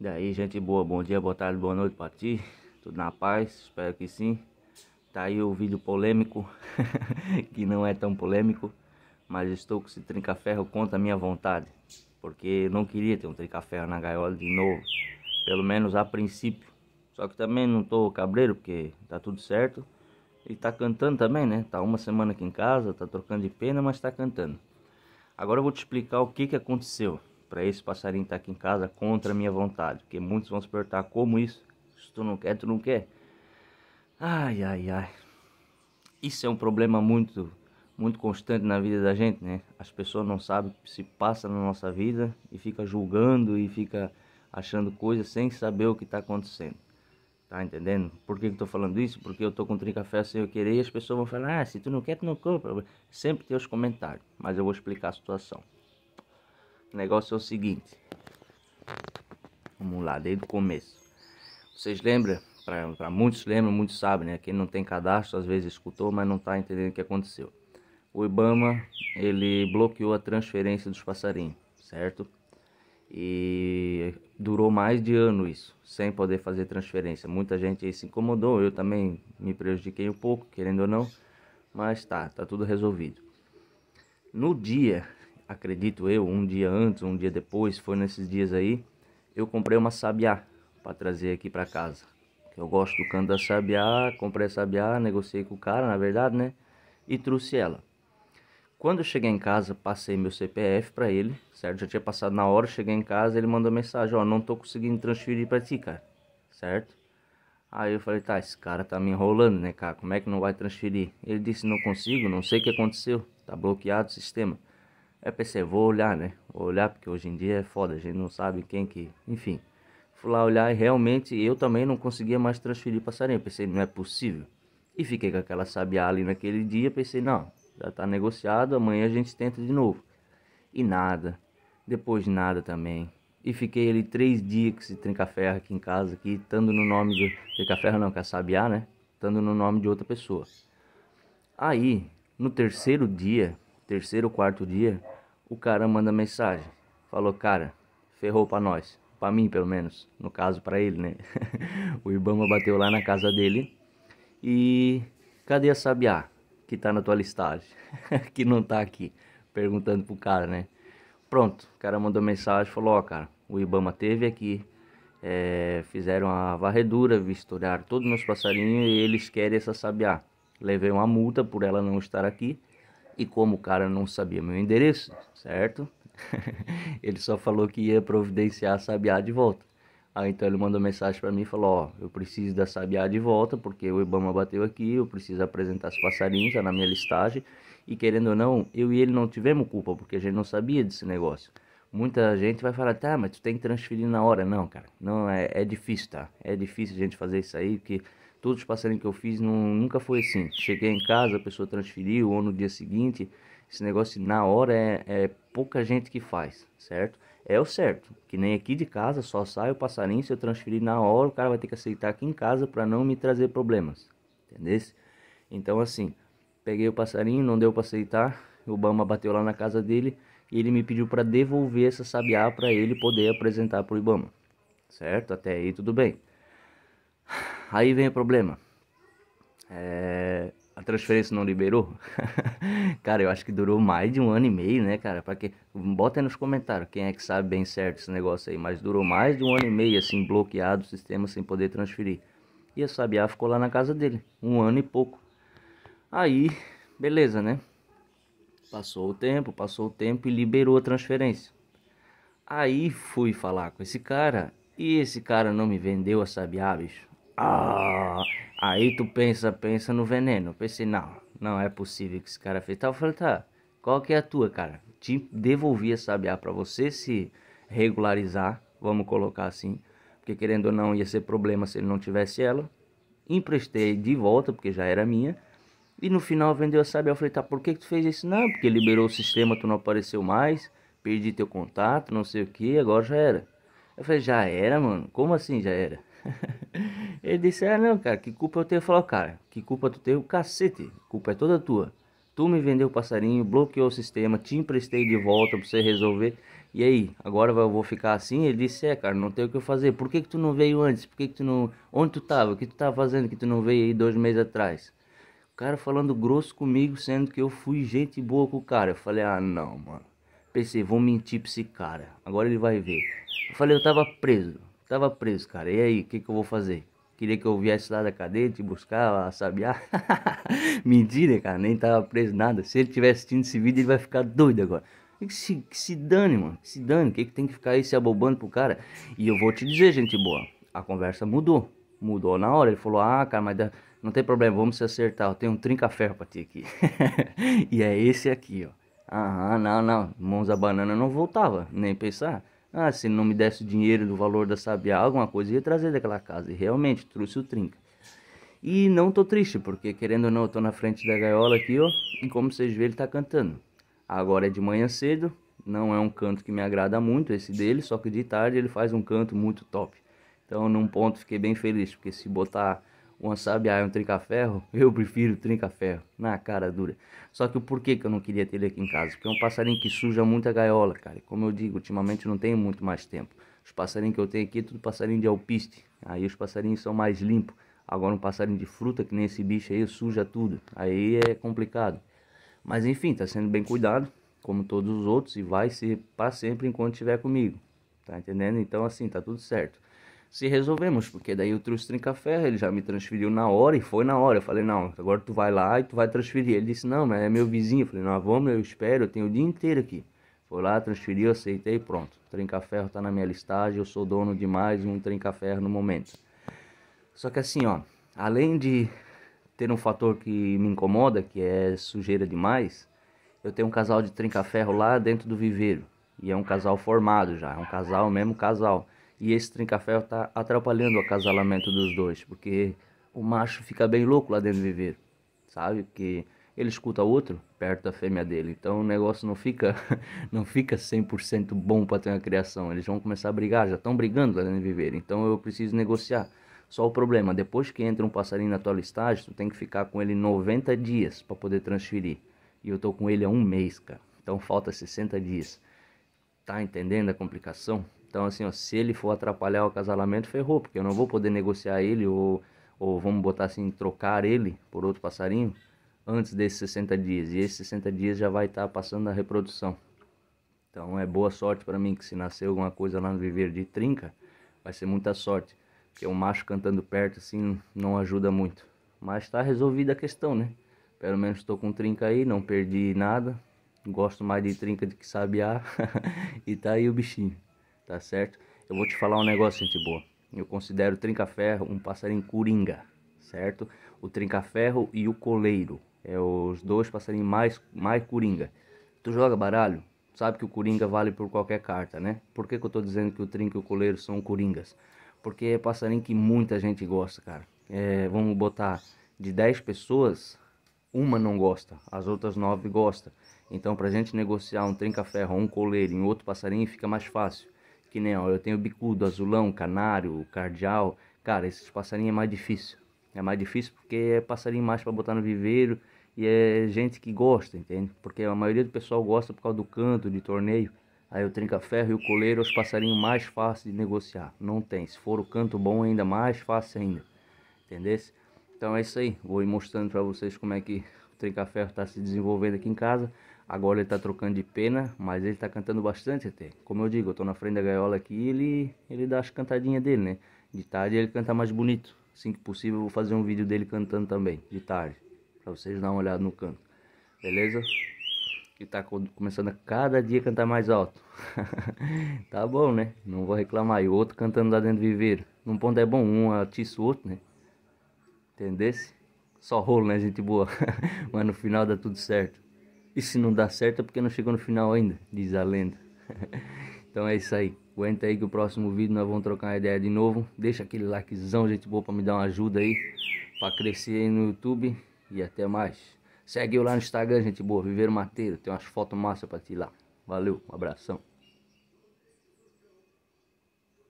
E aí, gente boa, bom dia, boa tarde, boa noite pra ti. Tudo na paz? Espero que sim. Tá aí o vídeo polêmico, que não é tão polêmico, mas estou com esse trinca-ferro contra a minha vontade. Porque não queria ter um trinca-ferro na gaiola de novo, pelo menos a princípio. Só que também não tô cabreiro, porque tá tudo certo. E tá cantando também, né? Tá uma semana aqui em casa, tá trocando de pena, mas tá cantando. Agora eu vou te explicar o que que aconteceu para esse passarinho estar tá aqui em casa contra a minha vontade. Porque muitos vão se perguntar, como isso? Se tu não quer, tu não quer. Ai, ai, ai. Isso é um problema muito, muito constante na vida da gente, né? As pessoas não sabem o que se passa na nossa vida e fica julgando e fica achando coisas sem saber o que está acontecendo. Tá entendendo? Por que eu estou falando isso? Porque eu estou com trinca-fé sem eu querer e as pessoas vão falar, ah, se tu não quer, tu não compra. Sempre tem os comentários, mas eu vou explicar a situação. O negócio é o seguinte. Vamos lá, desde o começo. Vocês lembram? Para muitos lembram, muitos sabem, né? Quem não tem cadastro às vezes escutou, mas não está entendendo o que aconteceu. O Ibama, ele bloqueou a transferência dos passarinhos, certo? E durou mais de ano isso, sem poder fazer transferência. Muita gente se incomodou, eu também me prejudiquei um pouco, querendo ou não, mas tá, tá tudo resolvido. No dia acredito eu, um dia antes, um dia depois, foi nesses dias aí, eu comprei uma sabiá para trazer aqui para casa. Eu gosto do canto da sabiá, comprei a sabiá, negociei com o cara, na verdade, né? E trouxe ela. Quando eu cheguei em casa, passei meu CPF para ele, certo? Já tinha passado na hora, cheguei em casa, ele mandou mensagem, ó, não tô conseguindo transferir para ti, cara, certo? Aí eu falei, tá, esse cara tá me enrolando, né, cara? Como é que não vai transferir? Ele disse, não consigo, não sei o que aconteceu, tá bloqueado o sistema. Aí é pensei, vou olhar, né? Vou olhar porque hoje em dia é foda, a gente não sabe quem que. Enfim. Fui lá olhar e realmente eu também não conseguia mais transferir passarinho. Pensei, não é possível. E fiquei com aquela sabiá ali naquele dia. Pensei, não, já tá negociado, amanhã a gente tenta de novo. E nada. Depois nada também. E fiquei ali três dias com esse trinca-ferro aqui em casa, aqui, estando no nome de. Trinca-ferro não, que é sabiá, né? Estando no nome de outra pessoa. Aí, no terceiro dia, terceiro, quarto dia, o cara manda mensagem. Falou, cara, ferrou pra nós. Pra mim, pelo menos. No caso, pra ele, né? o Ibama bateu lá na casa dele. E cadê a Sabiá? Que tá na tua listagem. que não tá aqui. Perguntando pro cara, né? Pronto, o cara mandou mensagem, falou, ó, oh, cara, o Ibama teve aqui. É, fizeram a varredura, vistoriaram todos os meus passarinhos e eles querem essa sabiá. Levei uma multa por ela não estar aqui e como o cara não sabia meu endereço, certo? ele só falou que ia providenciar a Sabiá de volta. Aí então ele mandou mensagem para mim e falou: Ó, eu preciso da Sabiá de volta porque o Ibama bateu aqui, eu preciso apresentar os passarinhos, tá na minha listagem. E querendo ou não, eu e ele não tivemos culpa porque a gente não sabia desse negócio. Muita gente vai falar: tá, mas tu tem que transferir na hora. Não, cara, não é, é difícil, tá? É difícil a gente fazer isso aí porque Todos os passarinhos que eu fiz não, nunca foi assim. Cheguei em casa, a pessoa transferiu, ou no dia seguinte. Esse negócio na hora é, é pouca gente que faz, certo? É o certo, que nem aqui de casa só sai o passarinho. Se eu transferir na hora, o cara vai ter que aceitar aqui em casa para não me trazer problemas, entendeu? Então, assim, peguei o passarinho, não deu para aceitar. O Obama bateu lá na casa dele e ele me pediu para devolver essa sabiá para ele poder apresentar pro Ibama. Certo? Até aí tudo bem. Aí vem o problema. É, a transferência não liberou. cara, eu acho que durou mais de um ano e meio, né, cara? Para que bota aí nos comentários quem é que sabe bem certo esse negócio aí, mas durou mais de um ano e meio assim bloqueado o sistema sem poder transferir. E a Sabiá ficou lá na casa dele, um ano e pouco. Aí, beleza, né? Passou o tempo, passou o tempo e liberou a transferência. Aí fui falar com esse cara e esse cara não me vendeu a Sabiá, bicho. Ah, aí tu pensa, pensa no veneno. Pensei, não, não é possível que esse cara fez Tá, Eu falei, tá, qual que é a tua, cara? Te devolvi a sabiá ah, pra você se regularizar, vamos colocar assim. Porque querendo ou não ia ser problema se ele não tivesse ela. Emprestei de volta, porque já era minha. E no final vendeu a sabiá. Eu falei, tá, por que, que tu fez isso? Não, porque liberou o sistema, tu não apareceu mais. Perdi teu contato, não sei o que, agora já era. Eu falei, já era, mano? Como assim já era? Ele disse, é não, cara, que culpa eu tenho? Eu falei, cara, que culpa tu tem? O cacete, culpa é toda tua. Tu me vendeu o passarinho, bloqueou o sistema, te emprestei de volta pra você resolver. E aí, agora eu vou ficar assim? Ele disse, é, cara, não tem o que eu fazer. Por que que tu não veio antes? Por que que tu não... Onde tu tava? O que tu tava fazendo que tu não veio aí dois meses atrás? O cara falando grosso comigo, sendo que eu fui gente boa com o cara. Eu falei, ah, não, mano. Pensei, vou mentir pra esse cara. Agora ele vai ver. Eu falei, eu tava preso. Tava preso, cara. E aí, o que que eu vou fazer? Queria que eu viesse lá da cadeia te buscar, a sabiá. Ah, mentira, cara, nem tava preso nada. Se ele tivesse assistindo esse vídeo, ele vai ficar doido agora. Que se, que se dane, mano. Que se dane. Que, que tem que ficar aí se abobando pro cara? E eu vou te dizer, gente boa. A conversa mudou. Mudou na hora. Ele falou: Ah, cara, mas não tem problema, vamos se acertar. Eu tenho um trinca-ferro pra ti aqui. e é esse aqui, ó. Aham, não, não. Mãos a banana não voltava, nem pensar. Ah, se não me desse o dinheiro do valor da Sabiá, alguma coisa, ia trazer daquela casa. E realmente, trouxe o trinca. E não tô triste, porque querendo ou não, eu tô na frente da gaiola aqui, ó. E como vocês vêem, ele tá cantando. Agora é de manhã cedo, não é um canto que me agrada muito, esse dele. Só que de tarde ele faz um canto muito top. Então, num ponto, fiquei bem feliz, porque se botar uma sabiá e ah, é um trinca-ferro, eu prefiro trinca-ferro, na cara dura. Só que o porquê que eu não queria ter ele aqui em casa? Porque é um passarinho que suja muito a gaiola, cara. Como eu digo, ultimamente não tenho muito mais tempo. Os passarinhos que eu tenho aqui, é tudo passarinho de alpiste. Aí os passarinhos são mais limpos. Agora um passarinho de fruta, que nem esse bicho aí, suja tudo. Aí é complicado. Mas enfim, tá sendo bem cuidado, como todos os outros, e vai ser para sempre enquanto estiver comigo. Tá entendendo? Então assim, tá tudo certo se resolvemos, porque daí o trinca ferro ele já me transferiu na hora e foi na hora. Eu falei, não, agora tu vai lá e tu vai transferir. Ele disse, não, mas é meu vizinho. Eu falei, não, vamos, eu espero, eu tenho o dia inteiro aqui. Foi lá, transferiu, aceitei pronto trinca ferro está na minha listagem, eu sou dono de mais um trinca ferro no momento. Só que assim, ó, além de ter um fator que me incomoda, que é sujeira demais, eu tenho um casal de trinca ferro lá dentro do viveiro. E é um casal formado já, é um casal mesmo casal. E esse trinca-ferro está atrapalhando o acasalamento dos dois, porque o macho fica bem louco lá dentro do viveiro, sabe? Que ele escuta outro perto da fêmea dele. Então o negócio não fica não fica 100% bom para ter uma criação. Eles vão começar a brigar, já estão brigando lá dentro do viveiro. Então eu preciso negociar. Só o problema, depois que entra um passarinho na tua listagem, tu tem que ficar com ele 90 dias para poder transferir. E eu tô com ele há um mês, cara. Então falta 60 dias. Tá entendendo a complicação? Então, assim, ó, se ele for atrapalhar o acasalamento, ferrou, porque eu não vou poder negociar ele ou, ou vamos botar assim, trocar ele por outro passarinho antes desses 60 dias. E esses 60 dias já vai estar tá passando a reprodução. Então, é boa sorte para mim que se nascer alguma coisa lá no viver de trinca, vai ser muita sorte. Porque um macho cantando perto assim não ajuda muito. Mas está resolvida a questão, né? Pelo menos estou com trinca aí, não perdi nada. Gosto mais de trinca do que sabiá. e tá aí o bichinho tá certo? Eu vou te falar um negócio, gente boa. Eu considero o trinca-ferro um passarinho coringa, certo? O trinca-ferro e o coleiro. É os dois passarinhos mais, mais coringa. Tu joga baralho, sabe que o coringa vale por qualquer carta, né? Por que, que eu tô dizendo que o trinca e o coleiro são coringas? Porque é passarinho que muita gente gosta, cara. É, vamos botar de 10 pessoas, uma não gosta, as outras 9 gostam. Então, pra gente negociar um trinca-ferro ou um coleiro em outro passarinho fica mais fácil. Que nem, ó, eu tenho bicudo, azulão, canário, cardial. Cara, esses passarinhos é mais difícil. É mais difícil porque é passarinho mais para botar no viveiro e é gente que gosta, entende? Porque a maioria do pessoal gosta por causa do canto, de torneio. Aí o trinca-ferro e o coleiro é os passarinhos mais fáceis de negociar. Não tem. Se for o canto bom, é ainda mais fácil ainda. Entendesse? Então é isso aí. Vou ir mostrando para vocês como é que trinca-ferro está se desenvolvendo aqui em casa. Agora ele está trocando de pena, mas ele está cantando bastante até. Como eu digo, eu estou na frente da gaiola aqui e ele, ele dá as cantadinhas dele, né? De tarde ele canta mais bonito. Assim que possível eu vou fazer um vídeo dele cantando também, de tarde. para vocês dar uma olhada no canto. Beleza? Que está começando a cada dia cantar mais alto. tá bom, né? Não vou reclamar. E o outro cantando lá dentro do viveiro. Num ponto é bom, um atiça o outro, né? Entendesse? só rolo, né? Gente boa. Mas no final dá tudo certo. E se não dá certo é porque não chegou no final ainda, diz a lenda. então é isso aí. Aguenta aí que o próximo vídeo nós vamos trocar uma ideia de novo. Deixa aquele likezão, gente boa, pra me dar uma ajuda aí. Pra crescer aí no YouTube. E até mais. Segue eu lá no Instagram, gente boa. Viver Mateiro. Tem umas fotos massa pra ti lá. Valeu, um abração.